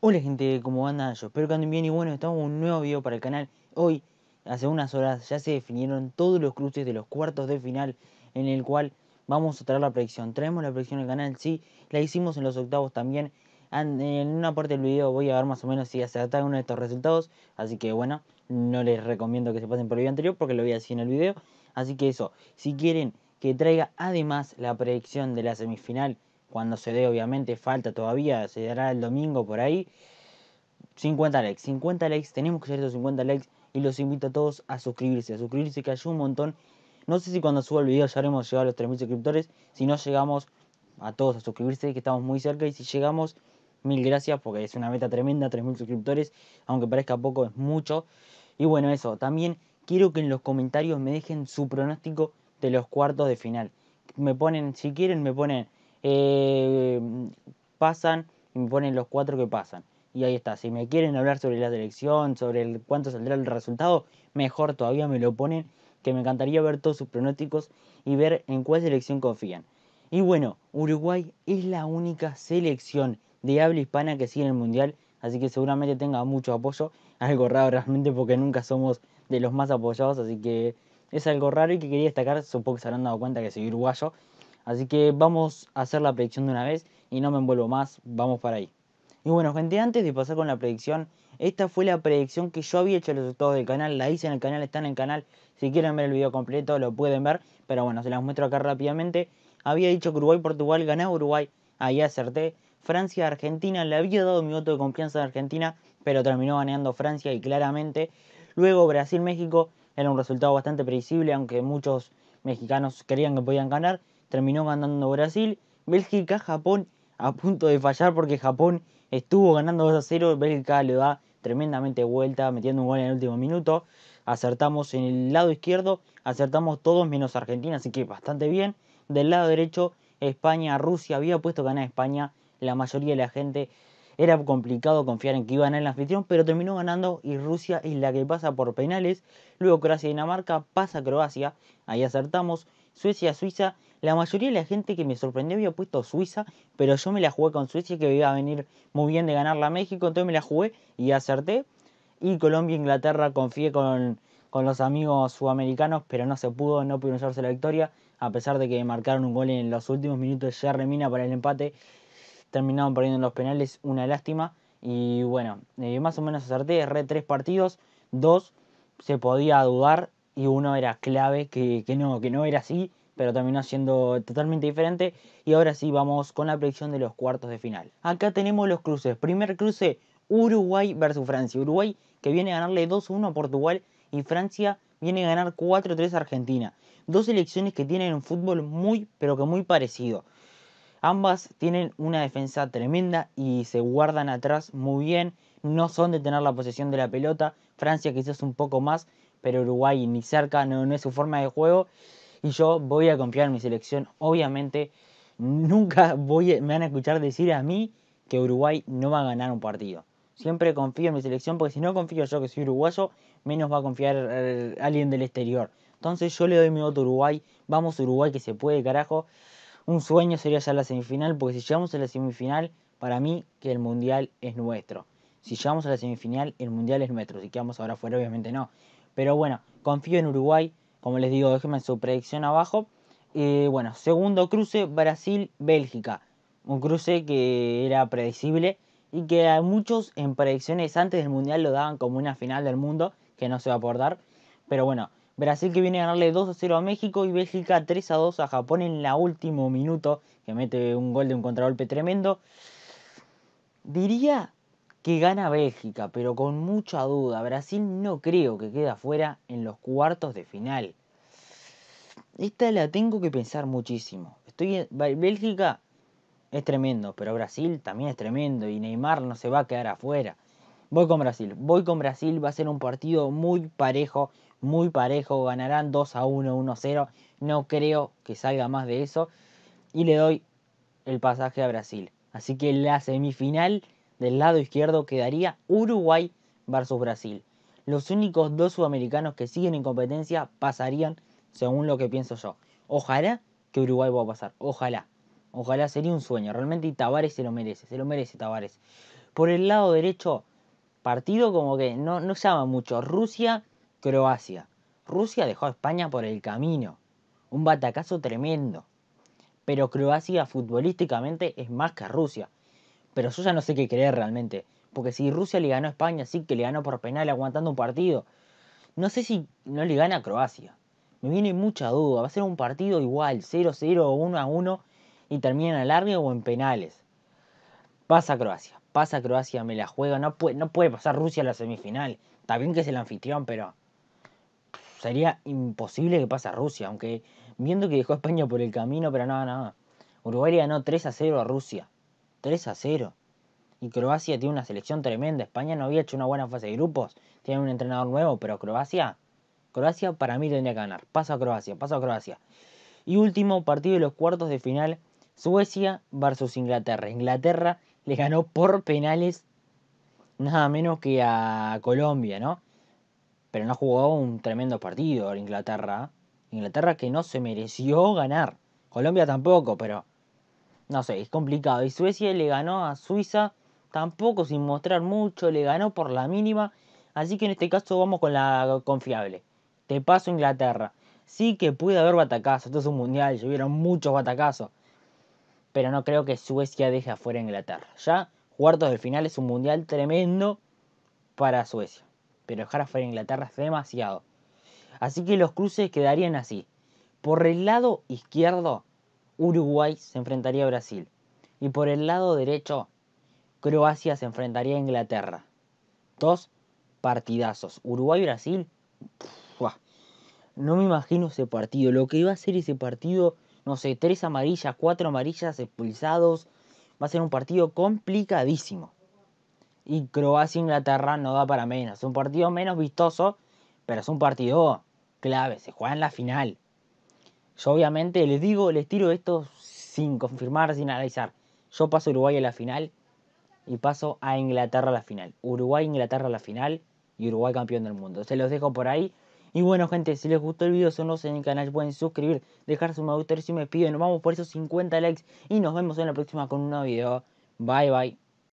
Hola gente, ¿cómo andan? Yo espero que anden bien y bueno, estamos en un nuevo video para el canal. Hoy, hace unas horas, ya se definieron todos los cruces de los cuartos de final en el cual vamos a traer la predicción. Traemos la predicción del canal, sí, la hicimos en los octavos también. En una parte del video voy a ver más o menos si acertan uno de estos resultados, así que bueno, no les recomiendo que se pasen por el video anterior porque lo voy a decir en el video. Así que eso, si quieren que traiga además la predicción de la semifinal cuando se dé, obviamente, falta todavía, se dará el domingo por ahí. 50 likes, 50 likes, tenemos que llegar a 50 likes y los invito a todos a suscribirse, a suscribirse que hay un montón. No sé si cuando suba el video ya haremos llegado a los 3.000 suscriptores, si no llegamos a todos a suscribirse, que estamos muy cerca y si llegamos, mil gracias porque es una meta tremenda, 3.000 suscriptores, aunque parezca poco, es mucho. Y bueno, eso, también quiero que en los comentarios me dejen su pronóstico de los cuartos de final. Me ponen, si quieren, me ponen Em, pasan y me ponen los cuatro que pasan. Y ahí está, si me quieren hablar sobre la selección, sobre cuánto saldrá el resultado, mejor todavía me lo ponen, que me encantaría ver todos sus pronósticos y ver en cuál selección confían. Y bueno, Uruguay es la única selección de habla hispana que sigue en el Mundial, así que seguramente tenga mucho apoyo, algo raro realmente porque nunca somos de los más apoyados, así que es algo raro y que quería destacar, supongo que se habrán dado cuenta que soy uruguayo, Así que vamos a hacer la predicción de una vez y no me envuelvo más, vamos para ahí. Y bueno gente, antes de pasar con la predicción, esta fue la predicción que yo había hecho los resultados del canal, la hice en el canal, está en el canal, si quieren ver el video completo lo pueden ver, pero bueno, se las muestro acá rápidamente. Había dicho que Uruguay-Portugal ganaba Uruguay, ahí acerté. Francia-Argentina, le había dado mi voto de confianza a Argentina, pero terminó ganando Francia y claramente. Luego Brasil-México, era un resultado bastante previsible, aunque muchos mexicanos creían que podían ganar terminó ganando Brasil. Bélgica, Japón a punto de fallar porque Japón estuvo ganando 2 a 0. Bélgica le da tremendamente vuelta, metiendo un gol en el último minuto. Acertamos en el lado izquierdo, acertamos todos menos Argentina, así que bastante bien. Del lado derecho, España, Rusia, había puesto ganar España. La mayoría de la gente era complicado confiar en que iba a ganar el anfitrión, pero terminó ganando y Rusia es la que pasa por penales. Luego Croacia y Dinamarca, pasa Croacia, ahí acertamos. Suecia, Suiza la mayoría de la gente que me sorprendió había puesto Suiza, pero yo me la jugué con Suiza que iba a venir muy bien de ganarla a México, entonces me la jugué y acerté. Y Colombia Inglaterra confié con, con los amigos sudamericanos, pero no se pudo, no pudieron usarse la victoria, a pesar de que marcaron un gol en los últimos minutos de remina para el empate. Terminaron perdiendo los penales, una lástima. Y bueno, eh, más o menos acerté, erré tres partidos, dos se podía dudar y uno era clave, que, no, que no era así pero terminó siendo totalmente diferente. Y ahora sí, vamos con la predicción de los cuartos de final. Acá tenemos los cruces. Primer cruce, Uruguay versus Francia. Uruguay que viene a ganarle 2-1 a Portugal y Francia viene a ganar 4-3 a Argentina. Dos selecciones que tienen un fútbol muy, pero que muy parecido. Ambas tienen una defensa tremenda y se guardan atrás muy bien. No son de tener la posesión de la pelota. Francia quizás un poco más, pero Uruguay ni cerca, no, no es su forma de juego y yo voy a confiar en mi selección. Obviamente, nunca voy, me van a escuchar decir a mí que Uruguay no va a ganar un partido. Siempre confío en mi selección porque si no confío yo que soy uruguayo, menos va a confiar eh, alguien del exterior. Entonces yo le doy mi voto a Uruguay. Vamos Uruguay que se puede, carajo. Un sueño sería a la semifinal porque si llegamos a la semifinal, para mí que el mundial es nuestro. Si llegamos a la semifinal, el mundial es nuestro. Si quedamos ahora fuera, obviamente no. Pero bueno, confío en Uruguay. Como les digo, déjenme su predicción abajo. Eh, bueno, segundo cruce, Brasil-Bélgica. Un cruce que era predecible y que a muchos en predicciones antes del Mundial lo daban como una final del mundo, que no se va a dar Pero bueno, Brasil que viene a ganarle 2 a 0 a México y Bélgica 3 a 2 a Japón en la último minuto, que mete un gol de un contragolpe tremendo. Diría que gana Bélgica, pero con mucha duda. Brasil no creo que quede afuera en los cuartos de final. Esta la tengo que pensar muchísimo. Estoy en. Bélgica es tremendo, pero Brasil también es tremendo y Neymar no se va a quedar afuera. Voy con Brasil, voy con Brasil, va a ser un partido muy parejo, muy parejo, ganarán 2 a 1, 1 a 0, no creo que salga más de eso y le doy el pasaje a Brasil. Así que la semifinal del lado izquierdo quedaría Uruguay versus Brasil. Los únicos dos sudamericanos que siguen en competencia pasarían, según lo que pienso yo. Ojalá que Uruguay va a pasar, ojalá. Ojalá sería un sueño, realmente y Tavares se lo merece, se lo merece Tavares. Por el lado derecho, partido como que no, no llama mucho. Rusia, Croacia. Rusia dejó a España por el camino. Un batacazo tremendo. Pero Croacia futbolísticamente es más que Rusia pero yo ya no sé qué creer realmente. Porque si Rusia le ganó a España, sí que le ganó por penal aguantando un partido. No sé si no le gana a Croacia. Me viene mucha duda. Va a ser un partido igual, 0-0 o 1-1 y termina en alargue o en penales. Pasa Croacia, pasa Croacia, me la juega. No puede, no puede pasar Rusia a la semifinal. Está bien que es el anfitrión, pero sería imposible que pase a Rusia. Aunque viendo que dejó a España por el camino, pero nada, nada. Uruguay ganó 3 a 0 a Rusia. 3 a 0. Y Croacia tiene una selección tremenda. España no había hecho una buena fase de grupos. Tiene un entrenador nuevo, pero Croacia, Croacia para mí tendría que ganar. Paso a Croacia, paso a Croacia. Y último partido de los cuartos de final, Suecia versus Inglaterra. Inglaterra le ganó por penales nada menos que a Colombia, ¿no? Pero no jugó un tremendo partido Inglaterra. ¿eh? Inglaterra que no se mereció ganar. Colombia tampoco, pero no sé, es complicado. Y Suecia le ganó a Suiza tampoco sin mostrar mucho, le ganó por la mínima. Así que en este caso vamos con la confiable. Te paso Inglaterra. Sí que puede haber batacazos, esto es un mundial, hubieron muchos batacazos. Pero no creo que Suecia deje afuera a Inglaterra. Ya cuartos de final es un mundial tremendo para Suecia. Pero dejar afuera a Inglaterra es demasiado. Así que los cruces quedarían así. Por el lado izquierdo Uruguay se enfrentaría a Brasil. Y por el lado derecho, Croacia se enfrentaría a Inglaterra. Dos partidazos. Uruguay-Brasil. No me imagino ese partido. Lo que iba a ser ese partido, no sé, tres amarillas, cuatro amarillas expulsados. Va a ser un partido complicadísimo. Y Croacia-Inglaterra e no da para menos. es Un partido menos vistoso, pero es un partido clave. Se juega en la final. Yo obviamente les digo, les tiro esto sin confirmar, sin analizar. Yo paso Uruguay a la final y paso a Inglaterra a la final. Uruguay, Inglaterra a la final y Uruguay campeón del mundo. Se los dejo por ahí. Y bueno, gente, si les gustó el video, los en el canal, pueden suscribir, dejar su me gusta si me piden. Nos vamos por esos 50 likes y nos vemos en la próxima con un nuevo video. Bye bye.